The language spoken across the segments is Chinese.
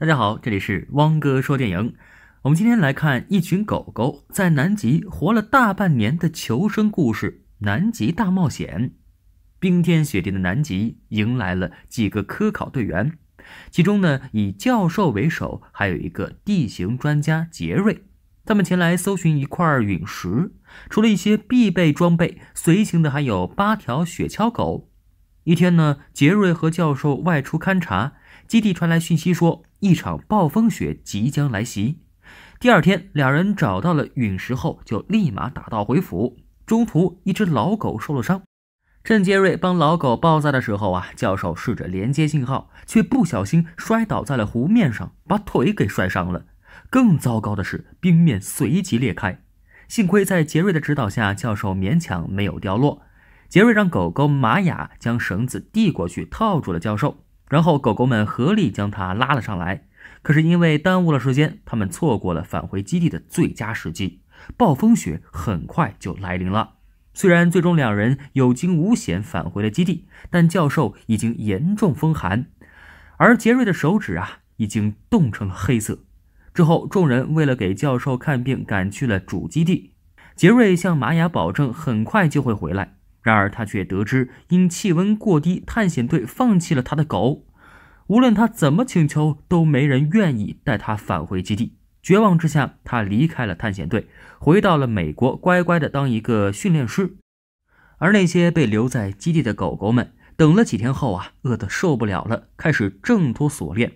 大家好，这里是汪哥说电影。我们今天来看一群狗狗在南极活了大半年的求生故事《南极大冒险》。冰天雪地的南极迎来了几个科考队员，其中呢以教授为首，还有一个地形专家杰瑞。他们前来搜寻一块陨石，除了一些必备装备，随行的还有八条雪橇狗。一天呢，杰瑞和教授外出勘察。基地传来讯息说，一场暴风雪即将来袭。第二天，两人找到了陨石后，就立马打道回府。中途，一只老狗受了伤，趁杰瑞帮老狗包扎的时候啊，教授试着连接信号，却不小心摔倒在了湖面上，把腿给摔伤了。更糟糕的是，冰面随即裂开。幸亏在杰瑞的指导下，教授勉强没有掉落。杰瑞让狗狗玛雅将绳子递过去，套住了教授。然后狗狗们合力将他拉了上来，可是因为耽误了时间，他们错过了返回基地的最佳时机。暴风雪很快就来临了。虽然最终两人有惊无险返回了基地，但教授已经严重风寒，而杰瑞的手指啊已经冻成了黑色。之后，众人为了给教授看病，赶去了主基地。杰瑞向玛雅保证，很快就会回来。然而，他却得知，因气温过低，探险队放弃了他的狗。无论他怎么请求，都没人愿意带他返回基地。绝望之下，他离开了探险队，回到了美国，乖乖的当一个训练师。而那些被留在基地的狗狗们，等了几天后啊，饿得受不了了，开始挣脱锁链。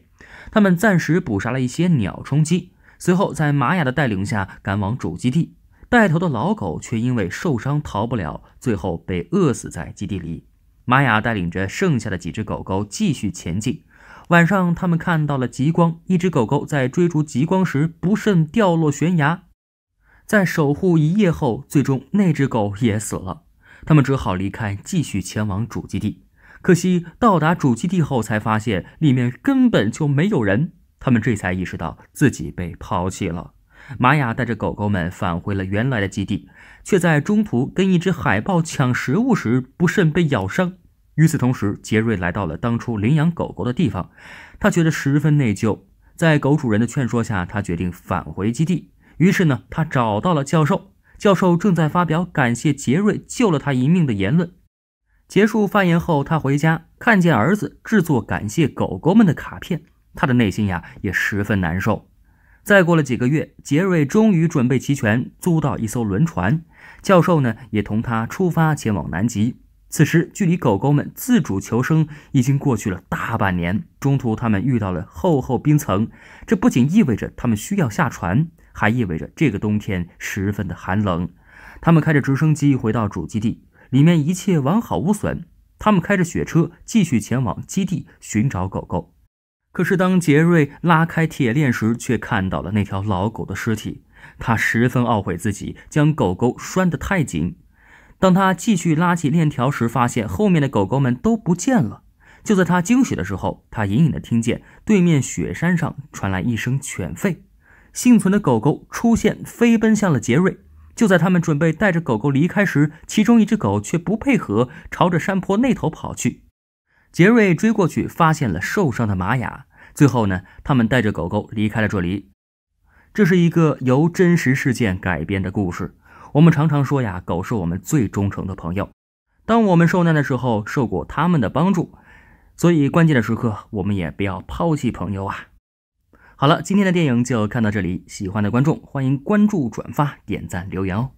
他们暂时捕杀了一些鸟充饥，随后在玛雅的带领下赶往主基地。带头的老狗却因为受伤逃不了，最后被饿死在基地里。玛雅带领着剩下的几只狗狗继续前进。晚上，他们看到了极光。一只狗狗在追逐极光时不慎掉落悬崖，在守护一夜后，最终那只狗也死了。他们只好离开，继续前往主基地。可惜到达主基地后，才发现里面根本就没有人。他们这才意识到自己被抛弃了。玛雅带着狗狗们返回了原来的基地，却在中途跟一只海豹抢食物时不慎被咬伤。与此同时，杰瑞来到了当初领养狗狗的地方，他觉得十分内疚。在狗主人的劝说下，他决定返回基地。于是呢，他找到了教授，教授正在发表感谢杰瑞救了他一命的言论。结束发言后，他回家看见儿子制作感谢狗狗们的卡片，他的内心呀也十分难受。再过了几个月，杰瑞终于准备齐全，租到一艘轮船。教授呢，也同他出发前往南极。此时，距离狗狗们自主求生已经过去了大半年。中途，他们遇到了厚厚冰层，这不仅意味着他们需要下船，还意味着这个冬天十分的寒冷。他们开着直升机回到主基地，里面一切完好无损。他们开着雪车继续前往基地寻找狗狗。可是，当杰瑞拉开铁链时，却看到了那条老狗的尸体。他十分懊悔自己将狗狗拴得太紧。当他继续拉起链条时，发现后面的狗狗们都不见了。就在他惊喜的时候，他隐隐的听见对面雪山上传来一声犬吠。幸存的狗狗出现，飞奔向了杰瑞。就在他们准备带着狗狗离开时，其中一只狗却不配合，朝着山坡那头跑去。杰瑞追过去，发现了受伤的玛雅。最后呢，他们带着狗狗离开了这里。这是一个由真实事件改编的故事。我们常常说呀，狗是我们最忠诚的朋友。当我们受难的时候，受过他们的帮助，所以关键的时刻，我们也不要抛弃朋友啊。好了，今天的电影就看到这里。喜欢的观众，欢迎关注、转发、点赞、留言哦。